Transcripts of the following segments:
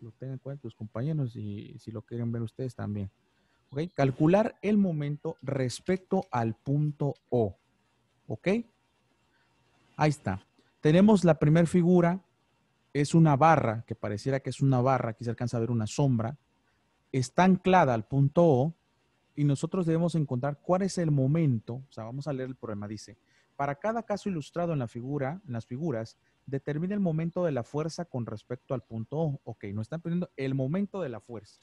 lo tengan en cuenta tus compañeros y si lo quieren ver ustedes también. ¿Ok? Calcular el momento respecto al punto O. ¿Ok? Ahí está. Tenemos la primera figura, es una barra, que pareciera que es una barra, aquí se alcanza a ver una sombra. Está anclada al punto O y nosotros debemos encontrar cuál es el momento, o sea, vamos a leer el problema, dice, para cada caso ilustrado en la figura, en las figuras, determina el momento de la fuerza con respecto al punto O. Ok, nos están pidiendo el momento de la fuerza.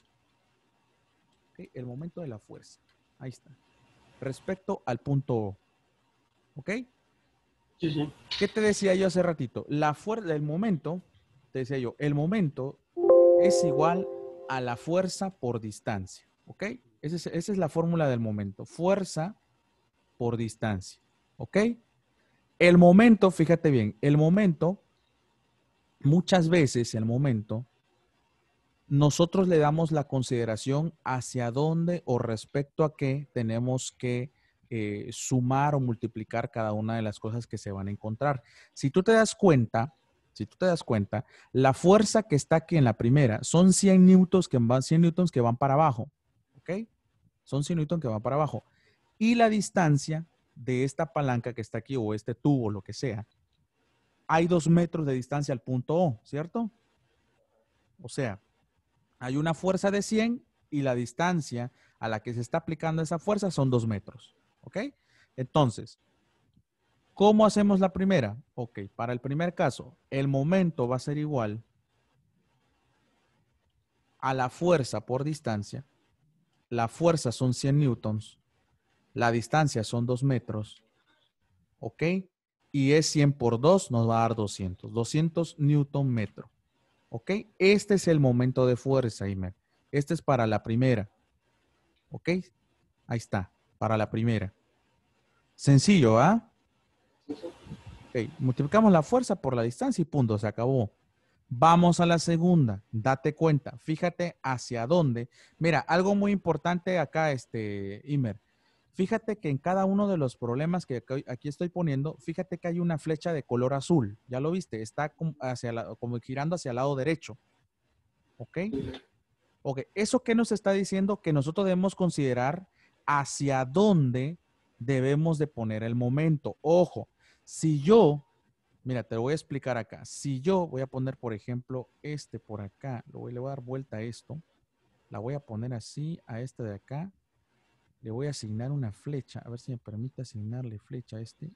Ok. el momento de la fuerza. Ahí está. Respecto al punto O. ¿Ok? Sí, sí. ¿Qué te decía yo hace ratito? La fuerza, el momento, te decía yo, el momento es igual a la fuerza por distancia. ¿Ok? Esa es, esa es la fórmula del momento. Fuerza por distancia. ¿Ok? El momento, fíjate bien, el momento, muchas veces el momento, nosotros le damos la consideración hacia dónde o respecto a qué tenemos que eh, sumar o multiplicar cada una de las cosas que se van a encontrar. Si tú te das cuenta, si tú te das cuenta, la fuerza que está aquí en la primera son 100 newtons que van, 100 newtons que van para abajo, ¿ok? Son 100 newtons que van para abajo. Y la distancia de esta palanca que está aquí o este tubo, lo que sea, hay dos metros de distancia al punto O, ¿cierto? O sea, hay una fuerza de 100 y la distancia a la que se está aplicando esa fuerza son dos metros, ¿ok? Entonces, ¿cómo hacemos la primera? Ok, para el primer caso, el momento va a ser igual a la fuerza por distancia. La fuerza son 100 newtons la distancia son 2 metros. ¿Ok? Y es 100 por 2, nos va a dar 200. 200 newton metro. ¿Ok? Este es el momento de fuerza, Imer. Este es para la primera. ¿Ok? Ahí está, para la primera. Sencillo, ¿ah? ¿eh? multiplicamos la fuerza por la distancia y punto, se acabó. Vamos a la segunda, date cuenta, fíjate hacia dónde. Mira, algo muy importante acá, este, Imer. Fíjate que en cada uno de los problemas que aquí estoy poniendo, fíjate que hay una flecha de color azul. Ya lo viste, está como, hacia como girando hacia el lado derecho. ¿Ok? Ok, ¿eso qué nos está diciendo? Que nosotros debemos considerar hacia dónde debemos de poner el momento. Ojo, si yo, mira, te lo voy a explicar acá. Si yo voy a poner, por ejemplo, este por acá, lo voy, le voy a dar vuelta a esto. La voy a poner así, a este de acá le voy a asignar una flecha. A ver si me permite asignarle flecha a este.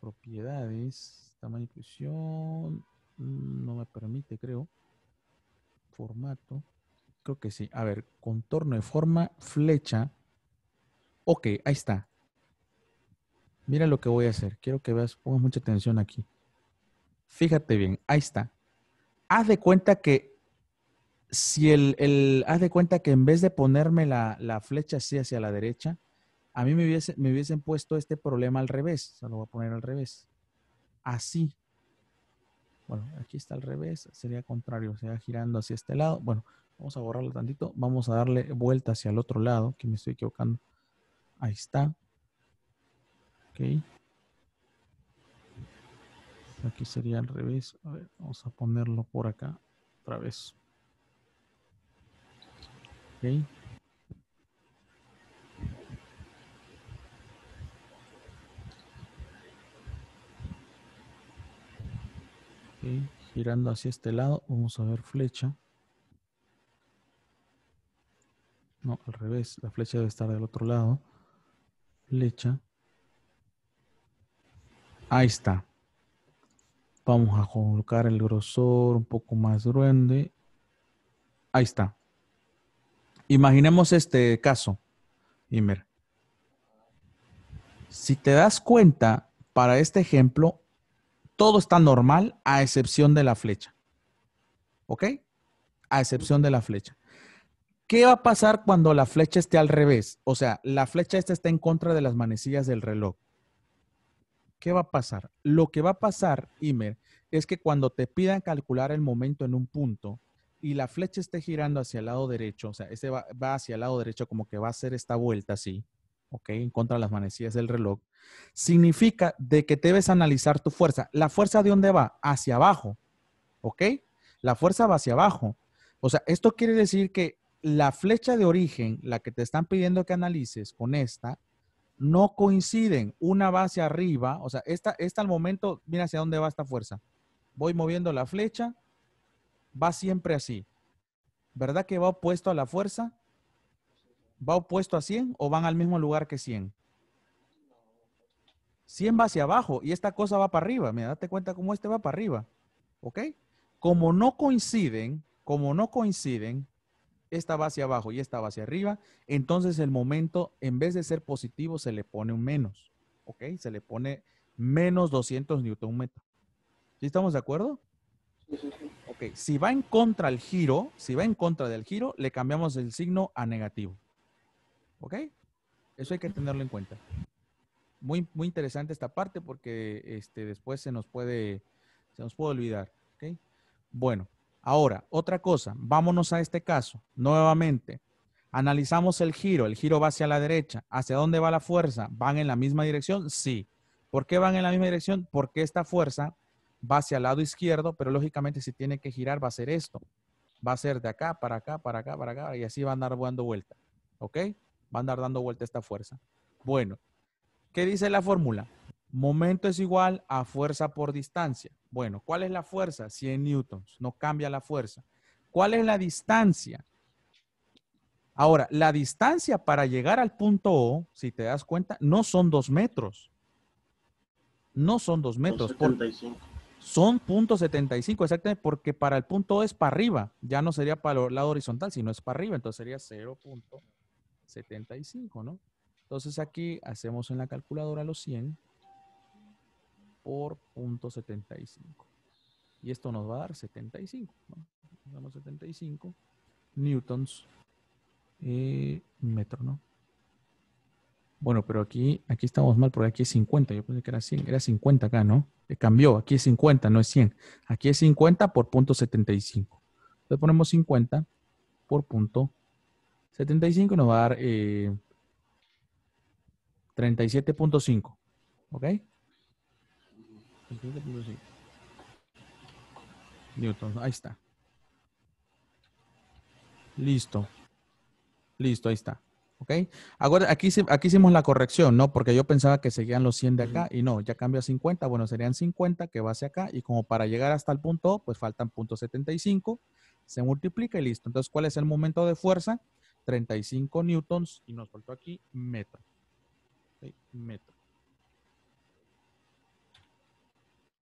Propiedades, tamaño manipulación mm, No me permite, creo. Formato. Creo que sí. A ver, contorno de forma, flecha. Ok, ahí está. Mira lo que voy a hacer. Quiero que veas, pongas mucha atención aquí. Fíjate bien, ahí está. Haz de cuenta que si el, el, haz de cuenta que en vez de ponerme la, la flecha así hacia la derecha, a mí me, me hubiesen puesto este problema al revés. sea, lo voy a poner al revés. Así. Bueno, aquí está al revés. Sería contrario. sea, girando hacia este lado. Bueno, vamos a borrarlo tantito. Vamos a darle vuelta hacia el otro lado, que me estoy equivocando. Ahí está. Ok. Aquí sería al revés. A ver, vamos a ponerlo por acá otra vez. Girando hacia este lado, vamos a ver flecha. No, al revés, la flecha debe estar del otro lado. Flecha. Ahí está. Vamos a colocar el grosor un poco más grande. Ahí está. Imaginemos este caso, Imer. Si te das cuenta, para este ejemplo, todo está normal a excepción de la flecha. ¿Ok? A excepción de la flecha. ¿Qué va a pasar cuando la flecha esté al revés? O sea, la flecha esta está en contra de las manecillas del reloj. ¿Qué va a pasar? Lo que va a pasar, Imer, es que cuando te pidan calcular el momento en un punto, y la flecha esté girando hacia el lado derecho, o sea, ese va, hacia el lado derecho como que va a hacer esta vuelta así, ¿ok? En contra de las manecillas del reloj, significa de que debes analizar tu fuerza. ¿La fuerza de dónde va? Hacia abajo, ¿ok? La fuerza va hacia abajo. O sea, esto quiere decir que la flecha de origen, la que te están pidiendo que analices con esta, no coinciden. Una va hacia arriba, o sea, esta, esta al momento, mira hacia dónde va esta fuerza. Voy moviendo la flecha va siempre así. ¿Verdad que va opuesto a la fuerza? ¿Va opuesto a 100 o van al mismo lugar que 100? 100 va hacia abajo y esta cosa va para arriba. Mira, date cuenta cómo este va para arriba. ¿Ok? Como no coinciden, como no coinciden, esta va hacia abajo y esta va hacia arriba, entonces el momento, en vez de ser positivo, se le pone un menos. ¿Ok? Se le pone menos 200 newton metro. ¿Sí estamos de acuerdo? Ok, si va en contra el giro, si va en contra del giro, le cambiamos el signo a negativo. ¿Ok? Eso hay que tenerlo en cuenta. Muy, muy interesante esta parte porque este, después se nos puede, se nos puede olvidar. ¿Ok? Bueno, ahora, otra cosa. Vámonos a este caso. Nuevamente, analizamos el giro. El giro va hacia la derecha. ¿Hacia dónde va la fuerza? ¿Van en la misma dirección? Sí. ¿Por qué van en la misma dirección? Porque esta fuerza va hacia el lado izquierdo, pero lógicamente si tiene que girar va a ser esto. Va a ser de acá, para acá, para acá, para acá, y así va a andar dando vuelta. ¿Ok? Va a andar dando vuelta esta fuerza. Bueno, ¿qué dice la fórmula? Momento es igual a fuerza por distancia. Bueno, ¿cuál es la fuerza? 100 newtons, no cambia la fuerza. ¿Cuál es la distancia? Ahora, la distancia para llegar al punto O, si te das cuenta, no son dos metros. No son dos metros son punto 75 exactamente porque para el punto es para arriba, ya no sería para el lado horizontal, sino es para arriba, entonces sería 0.75, ¿no? Entonces aquí hacemos en la calculadora los 100 por punto 75. Y esto nos va a dar 75, ¿no? Damos 75 newtons eh, metro, ¿no? Bueno, pero aquí, aquí estamos mal porque aquí es 50. Yo pensé que era 100, era 50 acá, ¿no? cambió, aquí es 50, no es 100. Aquí es 50 por punto 75. Entonces ponemos 50 por punto 75 y nos va a dar 37.5. Eh, ¿Ok? 37.5. Newton, ahí está. Listo. Listo, ahí está. ¿ok? Ahora, aquí, aquí hicimos la corrección, ¿no? Porque yo pensaba que seguían los 100 de acá y no, ya cambió a 50, bueno, serían 50 que va hacia acá y como para llegar hasta el punto, pues faltan punto 75, se multiplica y listo. Entonces, ¿cuál es el momento de fuerza? 35 newtons y nos faltó aquí metro. Metro.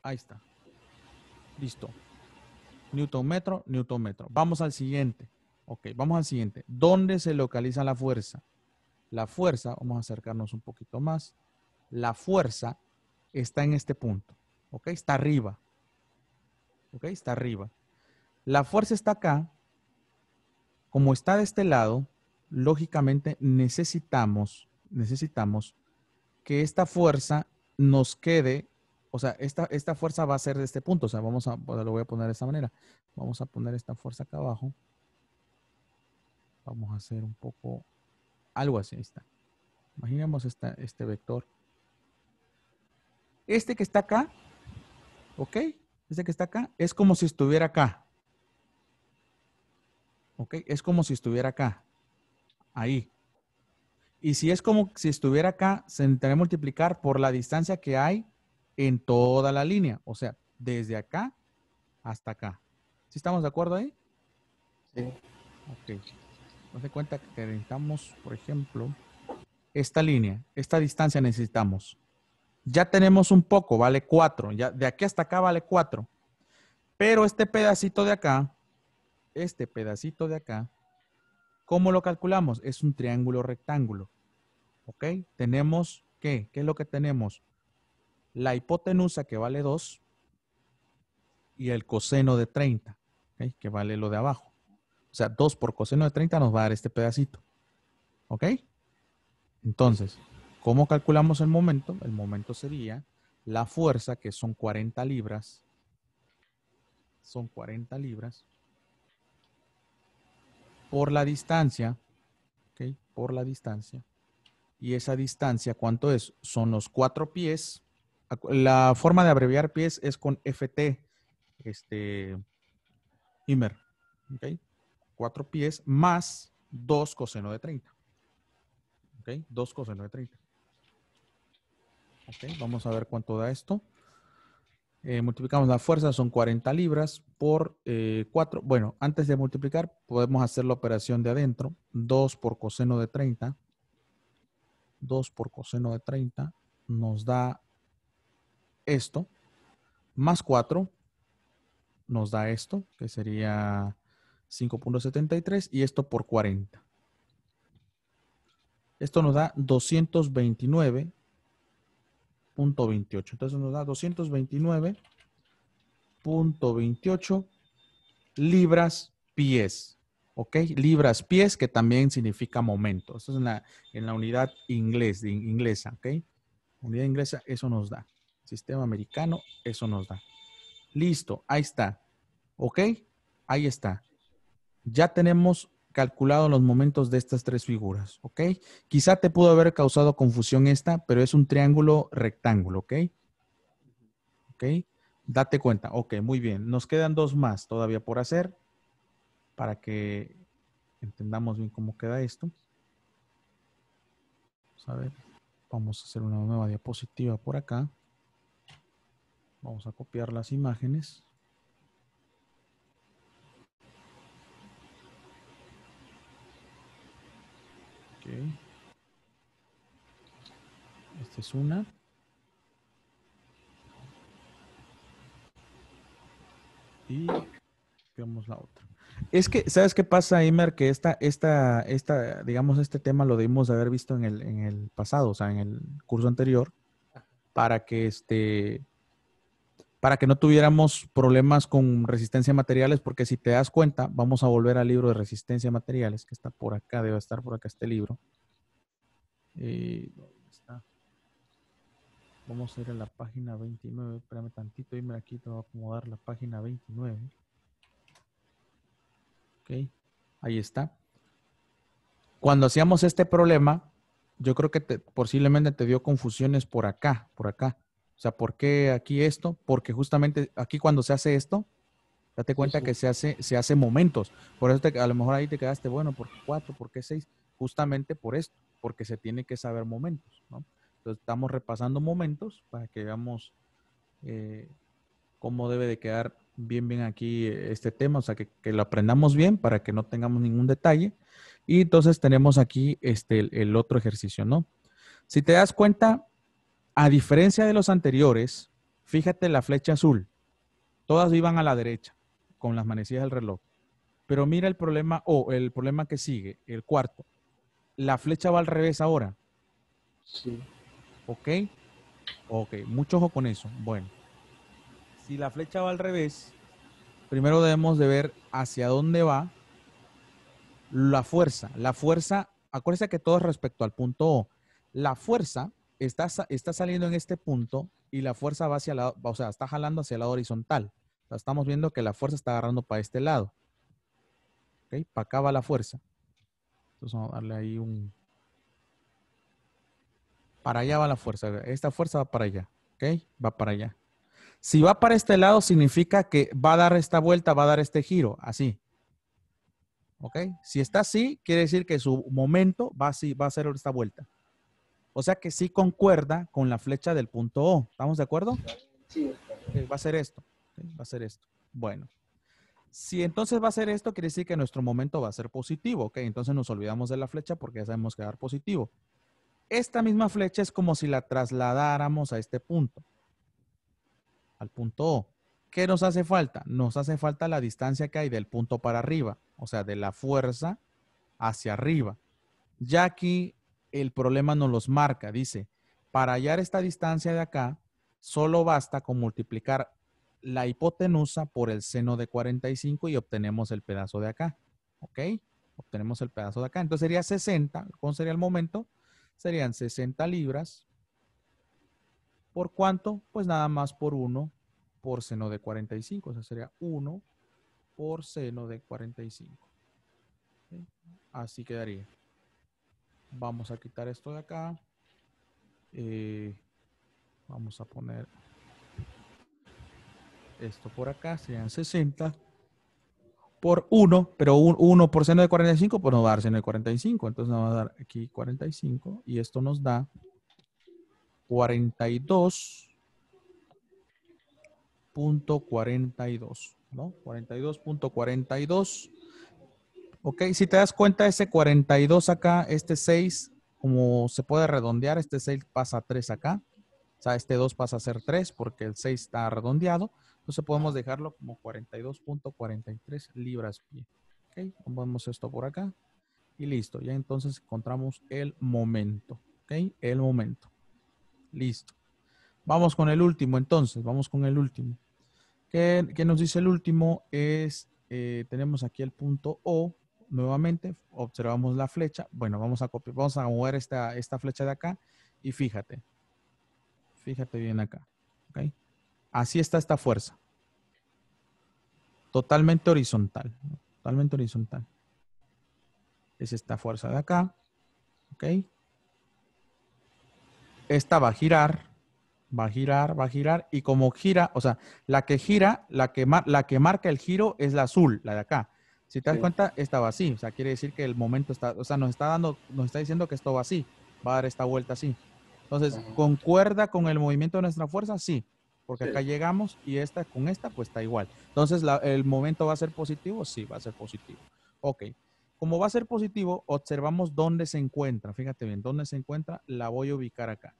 Ahí está. Listo. Newton metro, Newton metro. Vamos al siguiente. Ok, vamos al siguiente. ¿Dónde se localiza la fuerza? La fuerza, vamos a acercarnos un poquito más, la fuerza está en este punto, ¿ok? Está arriba, ¿ok? Está arriba. La fuerza está acá, como está de este lado, lógicamente necesitamos, necesitamos que esta fuerza nos quede, o sea, esta, esta fuerza va a ser de este punto, o sea, vamos a, lo voy a poner de esta manera, vamos a poner esta fuerza acá abajo, vamos a hacer un poco algo así está. Imaginemos este vector. Este que está acá, ¿ok? Este que está acá es como si estuviera acá. ¿Ok? Es como si estuviera acá. Ahí. Y si es como si estuviera acá, se que multiplicar por la distancia que hay en toda la línea. O sea, desde acá hasta acá. ¿Sí estamos de acuerdo ahí? Sí. Ok. Nos de cuenta que necesitamos, por ejemplo, esta línea, esta distancia necesitamos. Ya tenemos un poco, vale 4. Ya, de aquí hasta acá vale 4. Pero este pedacito de acá, este pedacito de acá, ¿cómo lo calculamos? Es un triángulo rectángulo. ¿Ok? Tenemos, ¿qué? ¿Qué es lo que tenemos? La hipotenusa que vale 2 y el coseno de 30, que vale lo de abajo. O sea, 2 por coseno de 30 nos va a dar este pedacito. ¿Ok? Entonces, ¿cómo calculamos el momento? El momento sería la fuerza, que son 40 libras. Son 40 libras. Por la distancia. ¿Ok? Por la distancia. Y esa distancia, ¿cuánto es? Son los 4 pies. La forma de abreviar pies es con FT, este, Imer. ¿Ok? 4 pies más 2 coseno de 30. ¿Ok? 2 coseno de 30. ¿Ok? Vamos a ver cuánto da esto. Eh, multiplicamos la fuerza, son 40 libras por 4. Eh, bueno, antes de multiplicar, podemos hacer la operación de adentro. 2 por coseno de 30. 2 por coseno de 30 nos da esto. Más 4 nos da esto, que sería 5.73 y esto por 40. Esto nos da 229.28. Entonces nos da 229.28 libras pies. ¿Ok? Libras pies, que también significa momento. Esto es en la, unidad inglés, inglesa. ¿Ok? Unidad inglesa, eso nos da. Sistema americano, eso nos da. Listo, ahí está. ¿Ok? Ahí está ya tenemos calculado los momentos de estas tres figuras, ¿ok? Quizá te pudo haber causado confusión esta, pero es un triángulo rectángulo, ¿ok? ¿Ok? Date cuenta, ok, muy bien. Nos quedan dos más todavía por hacer para que entendamos bien cómo queda esto. Vamos a ver, vamos a hacer una nueva diapositiva por acá. Vamos a copiar las imágenes. es una. Y veamos la otra. Es que, ¿sabes qué pasa, Imer? Que esta, esta, esta, digamos, este tema lo debimos de haber visto en el, pasado, o sea, en el curso anterior, para que este, para que no tuviéramos problemas con resistencia a materiales, porque si te das cuenta, vamos a volver al libro de resistencia a materiales, que está por acá, debe estar por acá este libro. Eh, Vamos a ir a la página 29. Espérame tantito, y me te voy a acomodar la página 29. Ok, ahí está. Cuando hacíamos este problema, yo creo que posiblemente te dio confusiones por acá, por acá. O sea, ¿por qué aquí esto? Porque justamente aquí cuando se hace esto, date cuenta que se hace, se hace momentos. Por eso a lo mejor ahí te quedaste, bueno, ¿por qué cuatro? ¿Por qué seis? Justamente por esto, porque se tiene que saber momentos, ¿no? Entonces estamos repasando momentos para que veamos eh, cómo debe de quedar bien, bien aquí eh, este tema, o sea, que, lo aprendamos bien para que no tengamos ningún detalle. Y entonces tenemos aquí este, el, otro ejercicio, ¿no? Si te das cuenta, a diferencia de los anteriores, fíjate la flecha azul. Todas iban a la derecha con las manecillas del reloj. Pero mira el problema, o el problema que sigue, el cuarto. La flecha va al revés ahora. Sí. ¿Ok? Ok, mucho ojo con eso. Bueno, si la flecha va al revés, primero debemos de ver hacia dónde va la fuerza. La fuerza, acuérdense que todo es respecto al punto O. La fuerza está, está saliendo en este punto y la fuerza va hacia la, o sea, está jalando hacia el lado horizontal. estamos viendo que la fuerza está agarrando para este lado. ¿Ok? Para acá va la fuerza. Entonces vamos a darle ahí un, para allá va la fuerza. Esta fuerza va para allá. ¿Ok? Va para allá. Si va para este lado, significa que va a dar esta vuelta, va a dar este giro, así. ¿Ok? Si está así, quiere decir que su momento va, así, va a ser esta vuelta. O sea que sí concuerda con la flecha del punto O. ¿Estamos de acuerdo? Sí. va a ser esto. va a ser esto. Bueno. Si entonces va a ser esto, quiere decir que nuestro momento va a ser positivo. ¿Ok? Entonces nos olvidamos de la flecha porque ya sabemos que va a dar positivo esta misma flecha es como si la trasladáramos a este punto, al punto O. ¿Qué nos hace falta? Nos hace falta la distancia que hay del punto para arriba, o sea, de la fuerza hacia arriba. Ya aquí el problema nos los marca, dice, para hallar esta distancia de acá, solo basta con multiplicar la hipotenusa por el seno de 45 y obtenemos el pedazo de acá, ¿ok? Obtenemos el pedazo de acá. Entonces sería 60, ¿cuál sería el momento? serían 60 libras. ¿Por cuánto? Pues nada más por 1 por seno de 45. O sea, sería 1 por seno de 45. Así quedaría. Vamos a quitar esto de acá. Eh, vamos a poner esto por acá. Serían 60 por 1, pero 1 por seno de 45, pues no va a dar seno de 45. Entonces nos va a dar aquí 45 y esto nos da 42.42, ¿no? 42.42. Ok, si te das cuenta, ese 42 acá, este 6, como se puede redondear, este 6 pasa a 3 acá. O sea, este 2 pasa a ser 3 porque el 6 está redondeado. Entonces podemos dejarlo como 42.43 libras pie. Ok, vamos esto por acá. Y listo, ya entonces encontramos el momento. Ok, el momento. Listo. Vamos con el último entonces, vamos con el último. ¿Qué, nos dice el último? Es, eh, tenemos aquí el punto O, nuevamente, observamos la flecha. Bueno, vamos a copiar, vamos a mover esta, esta flecha de acá y fíjate, Fíjate bien acá. Así está esta fuerza. Totalmente horizontal. Totalmente horizontal. Es esta fuerza de acá. ¿Ok? Esta va a girar. Va a girar, va a girar. Y como gira, o sea, la que gira, la que, la que marca el giro es la azul, la de acá. Si te das cuenta, esta va así. O sea, quiere decir que el momento está, o sea, nos está dando, nos está diciendo que esto va así. Va a dar esta vuelta así. Entonces, ¿concuerda con el movimiento de nuestra fuerza? Sí, porque acá llegamos y esta con esta pues está igual. Entonces, ¿el momento va a ser positivo? Sí, va a ser positivo. Ok. Como va a ser positivo, observamos dónde se encuentra. Fíjate bien, dónde se encuentra, la voy a ubicar acá.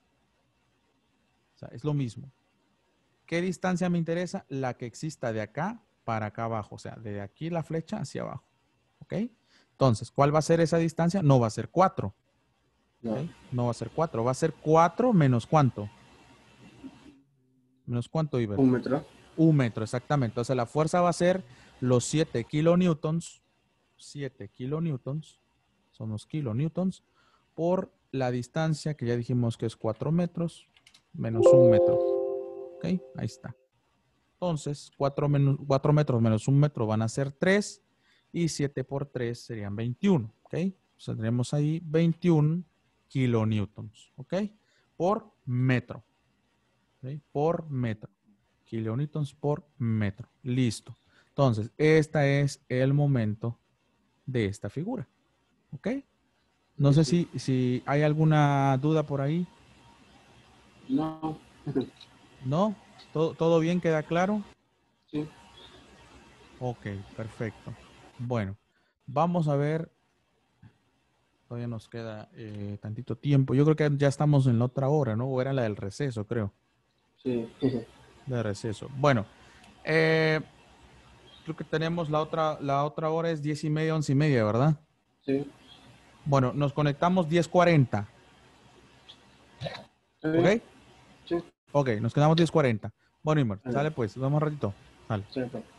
O sea, es lo mismo. ¿Qué distancia me interesa? La que exista de acá para acá abajo. O sea, de aquí la flecha hacia abajo. ¿Ok? Entonces, ¿cuál va a ser esa distancia? No va a ser 4. No. va a ser 4, va a ser 4 menos cuánto. ¿Menos cuánto, Iber? Un metro. Un metro, exactamente. Entonces la fuerza va a ser los 7 kilonewtons. 7 kilonewtons. Son los kilonewtons. Por la distancia, que ya dijimos que es 4 metros, menos un metro. ¿Ok? Ahí está. Entonces, 4, metros menos un metro van a ser 3 y 7 por 3 serían 21. ¿Ok? tendremos ahí 21 kilonewtons, ¿ok? Por metro. Por metro. Kilonewtons por metro. Listo. Entonces, este es el momento de esta figura. ¿Ok? No sé si, si hay alguna duda por ahí. No. ¿No? ¿Todo, todo bien? ¿Queda claro? Sí. Ok, perfecto. Bueno, vamos a ver todavía nos queda eh, tantito tiempo. Yo creo que ya estamos en la otra hora, ¿no? O era la del receso, creo. Sí, sí, De receso. Bueno, eh, creo que tenemos la otra, la otra hora es diez y media, once y media, ¿verdad? Sí. Bueno, nos conectamos 10.40. ¿Ok? Sí. Ok, nos quedamos 10.40. Bueno, Imer, sale pues, vamos un ratito. Sale.